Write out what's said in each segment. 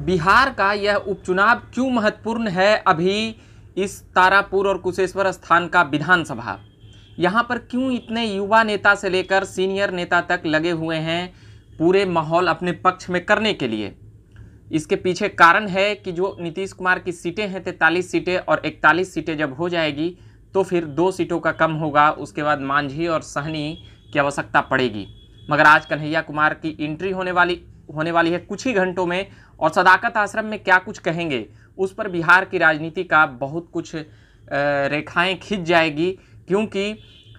बिहार का यह उपचुनाव क्यों महत्वपूर्ण है अभी इस तारापुर और कुशेश्वर स्थान का विधानसभा यहाँ पर क्यों इतने युवा नेता से लेकर सीनियर नेता तक लगे हुए हैं पूरे माहौल अपने पक्ष में करने के लिए इसके पीछे कारण है कि जो नीतीश कुमार की सीटें हैं तैंतालीस सीटें और इकतालीस सीटें जब हो जाएगी तो फिर दो सीटों का कम होगा उसके बाद मांझी और सहनी की आवश्यकता पड़ेगी मगर आज कन्हैया कुमार की एंट्री होने वाली होने वाली है कुछ ही घंटों में और सदाकत आश्रम में क्या कुछ कहेंगे उस पर बिहार की राजनीति का बहुत कुछ रेखाएं खिंच जाएगी क्योंकि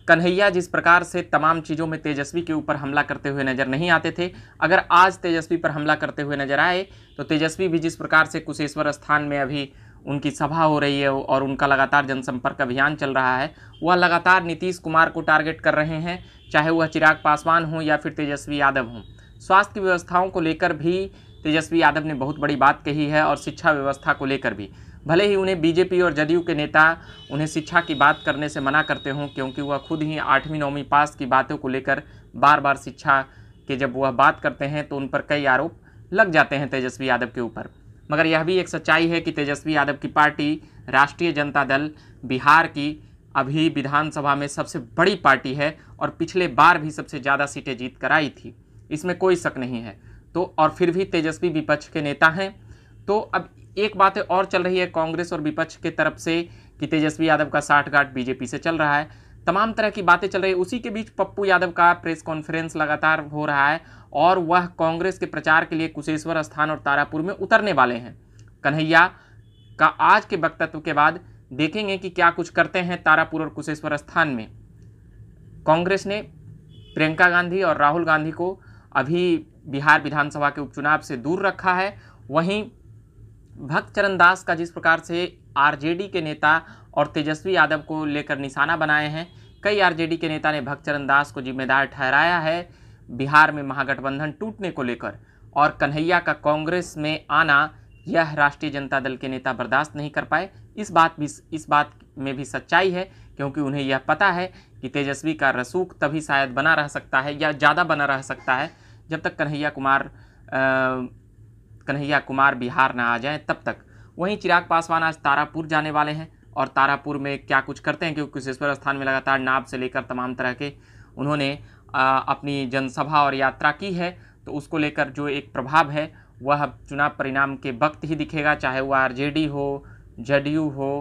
कन्हैया जिस प्रकार से तमाम चीज़ों में तेजस्वी के ऊपर हमला करते हुए नज़र नहीं आते थे अगर आज तेजस्वी पर हमला करते हुए नज़र आए तो तेजस्वी भी जिस प्रकार से कुशेश्वर स्थान में अभी उनकी सभा हो रही है और उनका लगातार जनसंपर्क अभियान चल रहा है वह लगातार नीतीश कुमार को टारगेट कर रहे हैं चाहे वह चिराग पासवान हों या फिर तेजस्वी यादव हों स्वास्थ्य व्यवस्थाओं को लेकर भी तेजस्वी यादव ने बहुत बड़ी बात कही है और शिक्षा व्यवस्था को लेकर भी भले ही उन्हें बीजेपी और जदयू के नेता उन्हें शिक्षा की बात करने से मना करते हों क्योंकि वह खुद ही आठवीं नौवीं पास की बातों को लेकर बार बार शिक्षा के जब वह बात करते हैं तो उन पर कई आरोप लग जाते हैं तेजस्वी यादव के ऊपर मगर यह भी एक सच्चाई है कि तेजस्वी यादव की पार्टी राष्ट्रीय जनता दल बिहार की अभी विधानसभा में सबसे बड़ी पार्टी है और पिछले बार भी सबसे ज़्यादा सीटें जीत कर आई थी इसमें कोई शक नहीं है तो और फिर भी तेजस्वी विपक्ष के नेता हैं तो अब एक बात और चल रही है कांग्रेस और विपक्ष के तरफ से कि तेजस्वी यादव का साठगांठ बीजेपी से चल रहा है तमाम तरह की बातें चल रही है उसी के बीच पप्पू यादव का प्रेस कॉन्फ्रेंस लगातार हो रहा है और वह कांग्रेस के प्रचार के लिए कुशेश्वर स्थान और तारापुर में उतरने वाले हैं कन्हैया का आज के वक्तत्व के बाद देखेंगे कि क्या कुछ करते हैं तारापुर और कुशेश्वर स्थान में कांग्रेस ने प्रियंका गांधी और राहुल गांधी को अभी बिहार विधानसभा के उपचुनाव से दूर रखा है वहीं भक्त चरण दास का जिस प्रकार से आरजेडी के नेता और तेजस्वी यादव को लेकर निशाना बनाए हैं कई आरजेडी के नेता ने भक्त चरण दास को जिम्मेदार ठहराया है बिहार में महागठबंधन टूटने को लेकर और कन्हैया का कांग्रेस में आना यह राष्ट्रीय जनता दल के नेता बर्दाश्त नहीं कर पाए इस बात भी इस बात में भी सच्चाई है क्योंकि उन्हें यह पता है कि तेजस्वी का रसूख तभी शायद बना रह सकता है या ज़्यादा बना रह सकता है जब तक कन्हैया कुमार कन्हैया कुमार बिहार ना आ जाए तब तक वहीं चिराग पासवान आज तारापुर जाने वाले हैं और तारापुर में क्या कुछ करते हैं क्योंकि कुशेश्वर स्थान में लगातार नाव से लेकर तमाम तरह के उन्होंने अपनी जनसभा और यात्रा की है तो उसको लेकर जो एक प्रभाव है वह चुनाव परिणाम के वक्त ही दिखेगा चाहे वह आरजेडी हो जेडीयू हो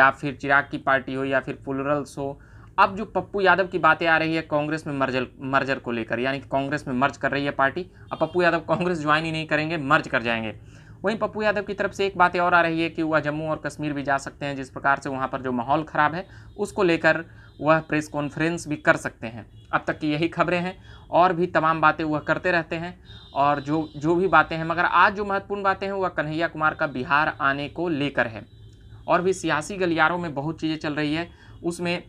या फिर चिराग की पार्टी हो या फिर पुलरल्स हो अब जो पप्पू यादव की बातें आ रही है कांग्रेस में मर्जर मर्जर को लेकर यानी कि कांग्रेस में मर्ज कर रही है पार्टी अब पप्पू यादव कांग्रेस ज्वाइन ही नहीं करेंगे मर्ज कर जाएंगे वहीं पप्पू यादव की तरफ से एक बातें और आ रही है कि वह जम्मू और कश्मीर भी जा सकते हैं जिस प्रकार से वहाँ पर जो माहौल ख़राब है उसको लेकर वह प्रेस कॉन्फ्रेंस भी कर सकते हैं अब तक की यही खबरें हैं और भी तमाम बातें वह करते रहते हैं और जो जो भी बातें हैं मगर आज जो महत्वपूर्ण बातें हैं वह कन्हैया कुमार का बिहार आने को लेकर है और भी सियासी गलियारों में बहुत चीज़ें चल रही है उसमें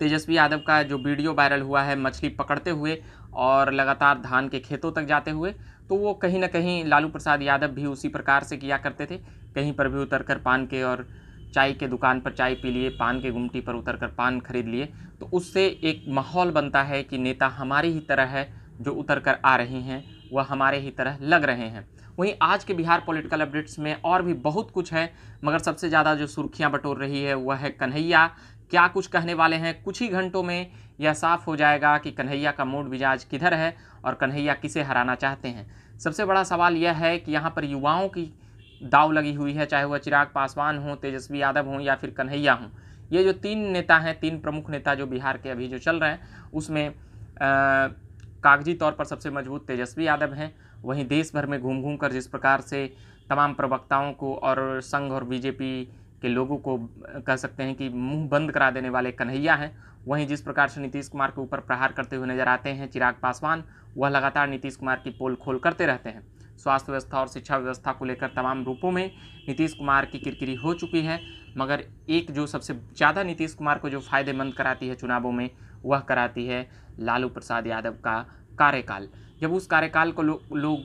तेजस्वी यादव का जो वीडियो वायरल हुआ है मछली पकड़ते हुए और लगातार धान के खेतों तक जाते हुए तो वो कहीं ना कहीं लालू प्रसाद यादव भी उसी प्रकार से किया करते थे कहीं पर भी उतर कर पान के और चाय के दुकान पर चाय पी लिए पान के गुमटी पर उतर कर पान खरीद लिए तो उससे एक माहौल बनता है कि नेता हमारे ही तरह है जो उतर कर आ रहे हैं वह हमारे ही तरह लग रहे हैं वहीं आज के बिहार पॉलिटिकल अपडेट्स में और भी बहुत कुछ है मगर सबसे ज़्यादा जो सुर्खियां बटोर रही है वह है कन्हैया क्या कुछ कहने वाले हैं कुछ ही घंटों में यह साफ हो जाएगा कि कन्हैया का मूड मिजाज किधर है और कन्हैया किसे हराना चाहते हैं सबसे बड़ा सवाल यह है कि यहाँ पर युवाओं की दाव लगी हुई है चाहे वह चिराग पासवान हों तेजस्वी यादव हों या फिर कन्हैया हों ये जो तीन नेता हैं तीन प्रमुख नेता जो बिहार के अभी जो चल रहे हैं उसमें कागजी तौर पर सबसे मजबूत तेजस्वी यादव हैं वहीं देश भर में घूम घूम कर जिस प्रकार से तमाम प्रवक्ताओं को और संघ और बीजेपी के लोगों को कह सकते हैं कि मुंह बंद करा देने वाले कन्हैया हैं वहीं जिस प्रकार से नीतीश कुमार के ऊपर प्रहार करते हुए नजर आते हैं चिराग पासवान वह लगातार नीतीश कुमार की पोल खोल करते रहते हैं स्वास्थ्य व्यवस्था और शिक्षा व्यवस्था को लेकर तमाम रूपों में नीतीश कुमार की किरकिरी हो चुकी है मगर एक जो सबसे ज़्यादा नीतीश कुमार को जो फायदेमंद कराती है चुनावों में वह कराती है लालू प्रसाद यादव का कार्यकाल जब उस कार्यकाल को लोग लो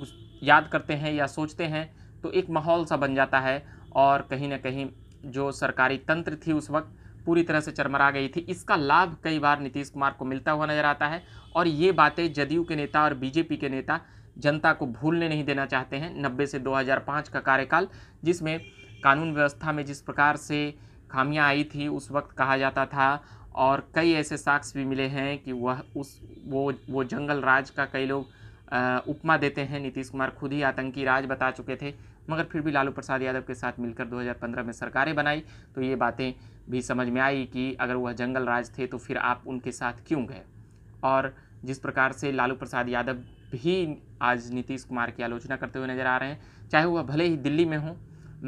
याद करते हैं या सोचते हैं तो एक माहौल सा बन जाता है और कहीं ना कहीं जो सरकारी तंत्र थी उस वक्त पूरी तरह से चरमरा गई थी इसका लाभ कई बार नीतीश कुमार को मिलता हुआ नजर आता है और ये बातें जदयू के नेता और बीजेपी के नेता जनता को भूलने नहीं देना चाहते हैं नब्बे से 2005 का कार्यकाल जिसमें कानून व्यवस्था में जिस प्रकार से खामियां आई थी उस वक्त कहा जाता था और कई ऐसे साक्ष्य भी मिले हैं कि वह उस वो वो जंगल राज का कई लोग उपमा देते हैं नीतीश कुमार खुद ही आतंकी राज बता चुके थे मगर फिर भी लालू प्रसाद यादव के साथ मिलकर 2015 में सरकारें बनाई तो ये बातें भी समझ में आई कि अगर वह जंगल राज थे तो फिर आप उनके साथ क्यों गए और जिस प्रकार से लालू प्रसाद यादव भी आज नीतीश कुमार की आलोचना करते हुए नज़र आ रहे हैं चाहे वह भले ही दिल्ली में हों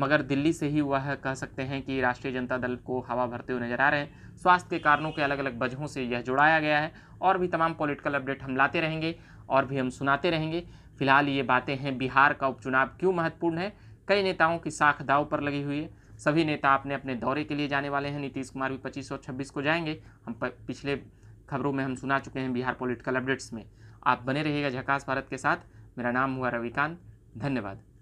मगर दिल्ली से ही वह कह सकते हैं कि राष्ट्रीय जनता दल को हवा भरते हुए नजर आ रहे हैं स्वास्थ्य के कारणों के अलग अलग वजहों से यह जुड़ाया गया है और भी तमाम पॉलिटिकल अपडेट हम लाते रहेंगे और भी हम सुनाते रहेंगे फिलहाल ये बातें हैं बिहार का उपचुनाव क्यों महत्वपूर्ण है कई नेताओं की साख दाव पर लगी हुई है सभी नेता अपने अपने दौरे के लिए जाने वाले हैं नीतीश कुमार भी पच्चीस और छब्बीस को जाएंगे हम पिछले खबरों में हम सुना चुके हैं बिहार पॉलिटिकल अपडेट्स में आप बने रहिएगा झकास भारत के साथ मेरा नाम हुआ रविकांत धन्यवाद